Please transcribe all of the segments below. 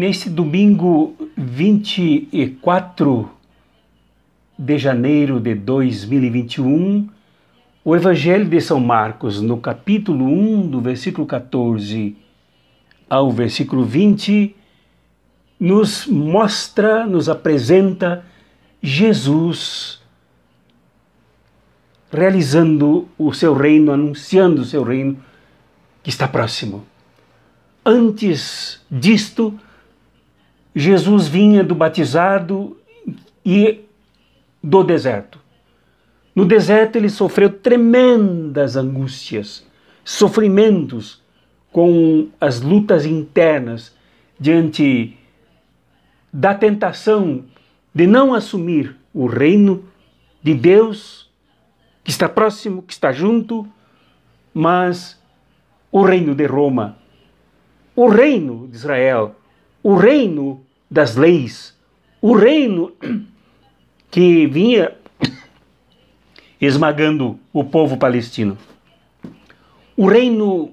Neste domingo 24 de janeiro de 2021, o Evangelho de São Marcos, no capítulo 1, do versículo 14 ao versículo 20, nos mostra, nos apresenta Jesus realizando o seu reino, anunciando o seu reino que está próximo. Antes disto, Jesus vinha do batizado e do deserto. No deserto ele sofreu tremendas angústias, sofrimentos com as lutas internas diante da tentação de não assumir o reino de Deus, que está próximo, que está junto, mas o reino de Roma, o reino de Israel, o reino das leis, o reino que vinha esmagando o povo palestino. O reino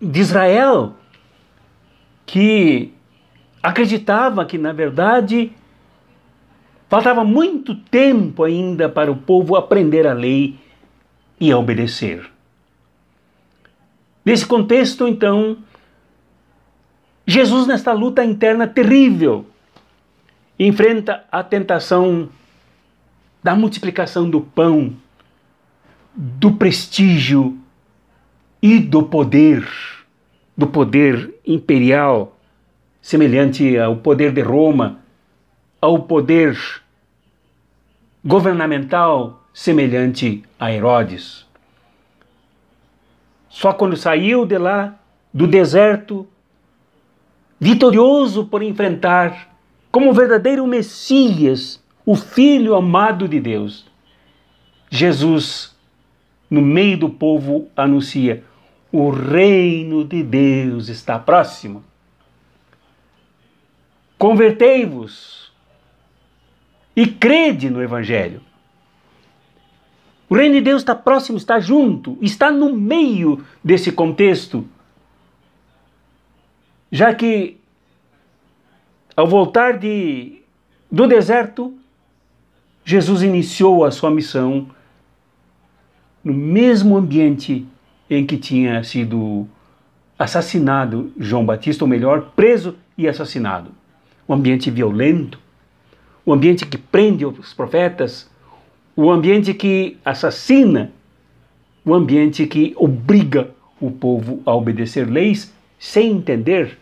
de Israel, que acreditava que, na verdade, faltava muito tempo ainda para o povo aprender a lei e a obedecer. Nesse contexto, então, Jesus, nesta luta interna terrível, enfrenta a tentação da multiplicação do pão, do prestígio e do poder, do poder imperial, semelhante ao poder de Roma, ao poder governamental, semelhante a Herodes. Só quando saiu de lá, do deserto, vitorioso por enfrentar, como o verdadeiro Messias, o Filho amado de Deus. Jesus, no meio do povo, anuncia: o reino de Deus está próximo. Convertei-vos e crede no Evangelho. O reino de Deus está próximo, está junto, está no meio desse contexto já que ao voltar de, do deserto, Jesus iniciou a sua missão no mesmo ambiente em que tinha sido assassinado João Batista, ou melhor, preso e assassinado. Um ambiente violento, um ambiente que prende os profetas, um ambiente que assassina, um ambiente que obriga o povo a obedecer leis sem entender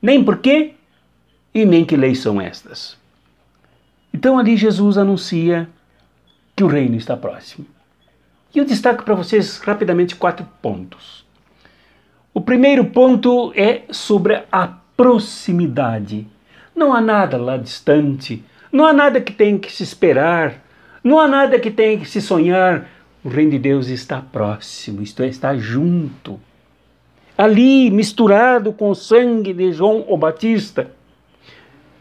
nem porquê e nem que leis são estas. Então ali Jesus anuncia que o reino está próximo. E eu destaco para vocês rapidamente quatro pontos. O primeiro ponto é sobre a proximidade. Não há nada lá distante, não há nada que tenha que se esperar, não há nada que tenha que se sonhar. O reino de Deus está próximo, isto é, está junto ali misturado com o sangue de João o Batista,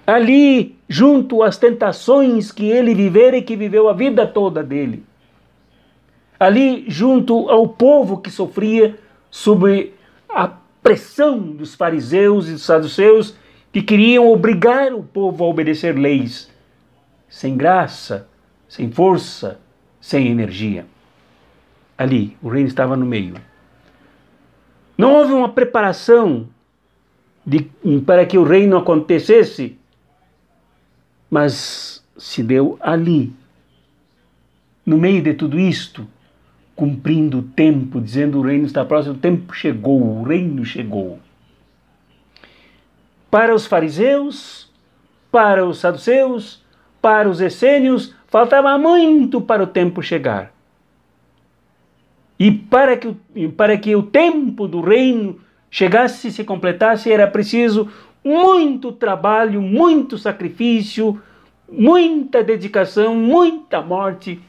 ali junto às tentações que ele vivera e que viveu a vida toda dele, ali junto ao povo que sofria sob a pressão dos fariseus e dos saduceus que queriam obrigar o povo a obedecer leis sem graça, sem força, sem energia. Ali, o reino estava no meio. Não houve uma preparação de, para que o reino acontecesse, mas se deu ali, no meio de tudo isto, cumprindo o tempo, dizendo o reino está próximo, o tempo chegou, o reino chegou. Para os fariseus, para os saduceus, para os essênios, faltava muito para o tempo chegar. E para que, para que o tempo do reino chegasse e se completasse, era preciso muito trabalho, muito sacrifício, muita dedicação, muita morte,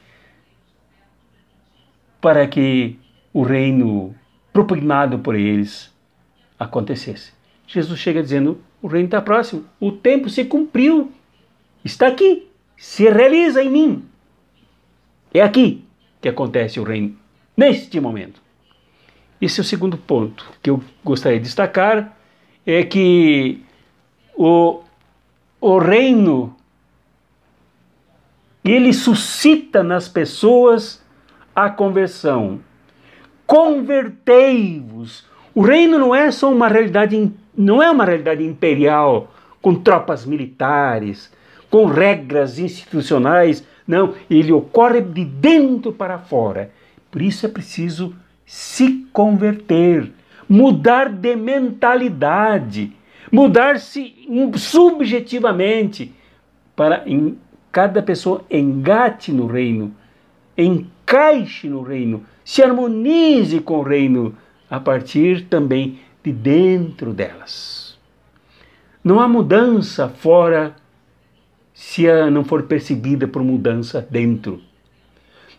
para que o reino propugnado por eles acontecesse. Jesus chega dizendo: o reino está próximo, o tempo se cumpriu, está aqui, se realiza em mim. É aqui que acontece o reino neste momento. Esse é o segundo ponto que eu gostaria de destacar: é que o, o reino ele suscita nas pessoas a conversão. Convertei-vos. O reino não é só uma realidade, não é uma realidade imperial com tropas militares, com regras institucionais, não, ele ocorre de dentro para fora. Por isso é preciso se converter, mudar de mentalidade, mudar-se subjetivamente para em cada pessoa engate no reino, encaixe no reino, se harmonize com o reino a partir também de dentro delas. Não há mudança fora se não for percebida por mudança dentro.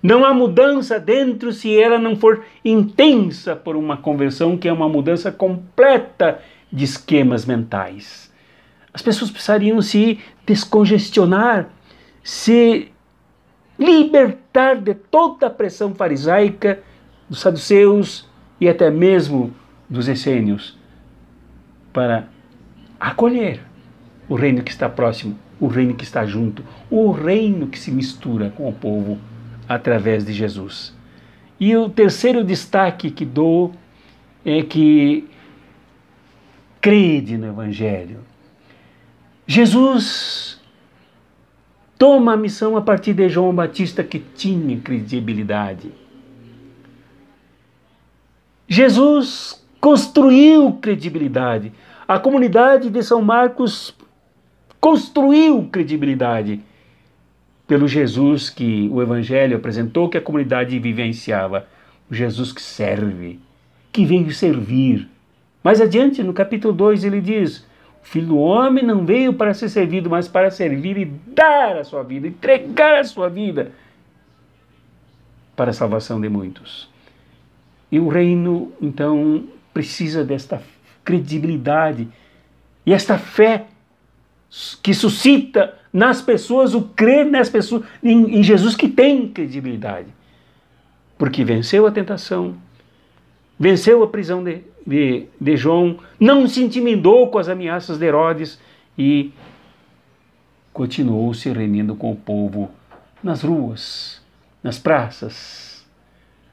Não há mudança dentro se ela não for intensa por uma convenção, que é uma mudança completa de esquemas mentais. As pessoas precisariam se descongestionar, se libertar de toda a pressão farisaica dos saduceus e até mesmo dos essênios para acolher o reino que está próximo, o reino que está junto, o reino que se mistura com o povo através de Jesus. E o terceiro destaque que dou é que crede no Evangelho. Jesus toma a missão a partir de João Batista, que tinha credibilidade. Jesus construiu credibilidade. A comunidade de São Marcos construiu credibilidade pelo Jesus que o Evangelho apresentou, que a comunidade vivenciava. O Jesus que serve, que veio servir. Mais adiante, no capítulo 2, ele diz: O filho do homem não veio para ser servido, mas para servir e dar a sua vida, entregar a sua vida para a salvação de muitos. E o reino, então, precisa desta credibilidade e esta fé que suscita nas pessoas, o crer nas pessoas, em, em Jesus que tem credibilidade. Porque venceu a tentação, venceu a prisão de, de, de João, não se intimidou com as ameaças de Herodes e continuou se reunindo com o povo nas ruas, nas praças,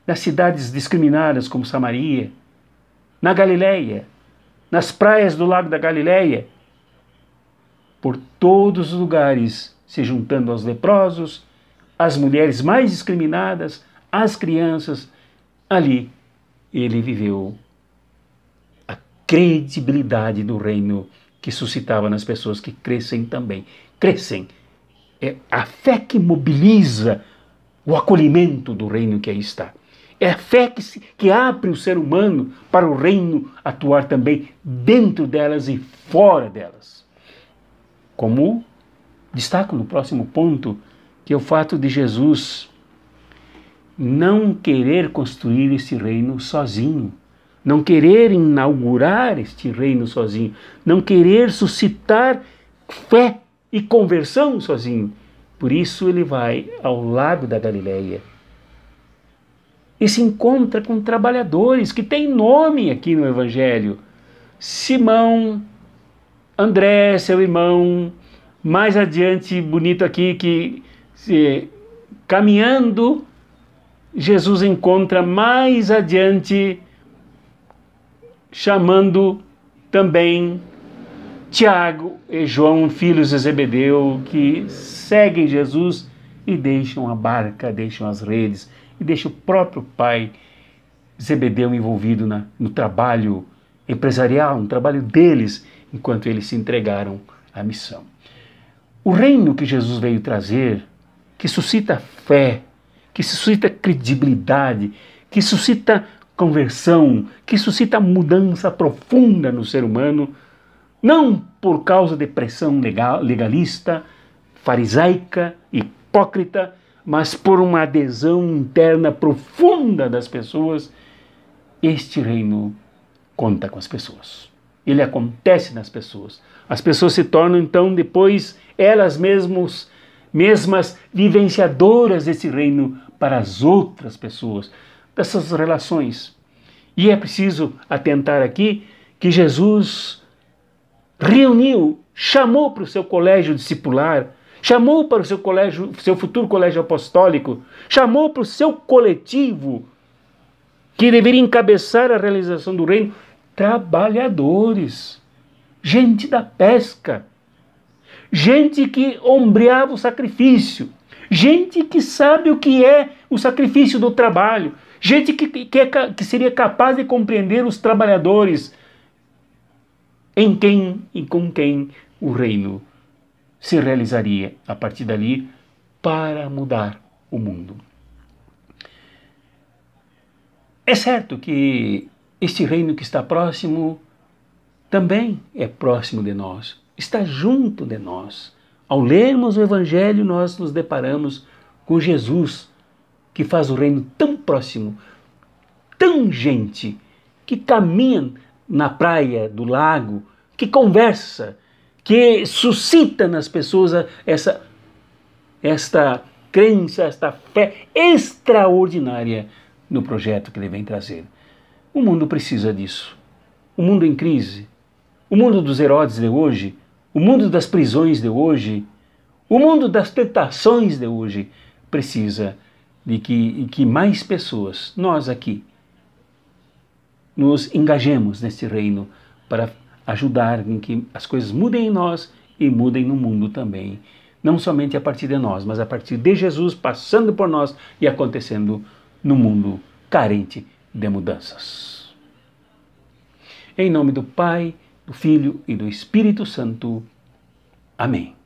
nas cidades discriminadas como Samaria, na Galileia, nas praias do lago da Galileia, por todos os lugares, se juntando aos leprosos, às mulheres mais discriminadas, às crianças. Ali ele viveu a credibilidade do reino que suscitava nas pessoas que crescem também. Crescem. É a fé que mobiliza o acolhimento do reino que aí está. É a fé que, se, que abre o ser humano para o reino atuar também dentro delas e fora delas como destaco no próximo ponto, que é o fato de Jesus não querer construir esse reino sozinho, não querer inaugurar este reino sozinho, não querer suscitar fé e conversão sozinho. Por isso ele vai ao lago da Galileia e se encontra com trabalhadores que têm nome aqui no Evangelho: Simão, André, seu irmão, mais adiante, bonito aqui, que se, caminhando, Jesus encontra mais adiante, chamando também Tiago e João, filhos de Zebedeu, que seguem Jesus e deixam a barca, deixam as redes e deixam o próprio pai Zebedeu envolvido na, no trabalho empresarial, no trabalho deles enquanto eles se entregaram à missão. O reino que Jesus veio trazer, que suscita fé, que suscita credibilidade, que suscita conversão, que suscita mudança profunda no ser humano, não por causa de pressão legalista, farisaica, hipócrita, mas por uma adesão interna profunda das pessoas, este reino conta com as pessoas ele acontece nas pessoas. As pessoas se tornam então depois elas mesmas mesmas vivenciadoras desse reino para as outras pessoas, dessas relações. E é preciso atentar aqui que Jesus reuniu, chamou para o seu colégio discipular, chamou para o seu colégio, seu futuro colégio apostólico, chamou para o seu coletivo que deveria encabeçar a realização do reino, trabalhadores, gente da pesca, gente que ombreava o sacrifício, gente que sabe o que é o sacrifício do trabalho, gente que, que, é, que seria capaz de compreender os trabalhadores em quem e com quem o reino se realizaria a partir dali para mudar o mundo. É certo que este reino que está próximo também é próximo de nós, está junto de nós. Ao lermos o Evangelho, nós nos deparamos com Jesus, que faz o reino tão próximo, tão gente, que caminha na praia do lago, que conversa, que suscita nas pessoas essa, esta crença, esta fé extraordinária no projeto que ele vem trazer. O mundo precisa disso. O mundo em crise. O mundo dos Herodes de hoje. O mundo das prisões de hoje. O mundo das tentações de hoje precisa de que, que mais pessoas, nós aqui, nos engajemos nesse reino para ajudar em que as coisas mudem em nós e mudem no mundo também. Não somente a partir de nós, mas a partir de Jesus passando por nós e acontecendo no mundo carente de mudanças. Em nome do Pai, do Filho e do Espírito Santo. Amém.